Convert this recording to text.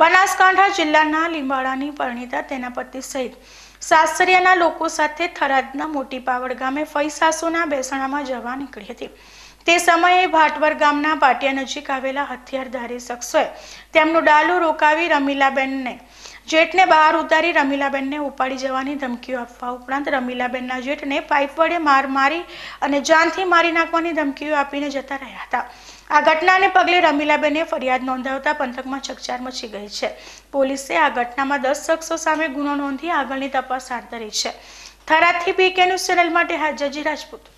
બનાસકાંઠા જિલ્લાના લીંબાળાની પરિણીતા તેના પતિ સહિત સાસરિયાના લોકો સાથે થરાદના મોટી પાવડ ગામે ફઈ સાસુના બેસણામાં જવા નીકળી હતી તે સમયે ભાટવર ગામના પાટિયા નજીક આવેલા હથિયારધારી શખ્સોએ તેમનું ડાલુ રોકાવી રમીલાબેનને જેઠને બહાર ઉતારી રમીલાબેનને ઉપાડી જવાની ધમકીઓ આપવા ઉપરાંત રમીલાબેનના જેઠને પાઇપ વડે માર મારી અને જાનથી મારી નાખવાની ધમકીઓ આપીને જતા રહ્યા હતા આ ઘટનાને પગલે રમીલાબેને ફરિયાદ નોંધાવતા પંથકમાં ચકચાર મચી ગઈ છે પોલીસે આ ઘટનામાં દસ શખ્સો સામે ગુનો નોંધી આગળની તપાસ હાથ ધરી છે થરાદથી બીકે ન્યૂઝ ચેનલ માટે હાજર રાજપૂત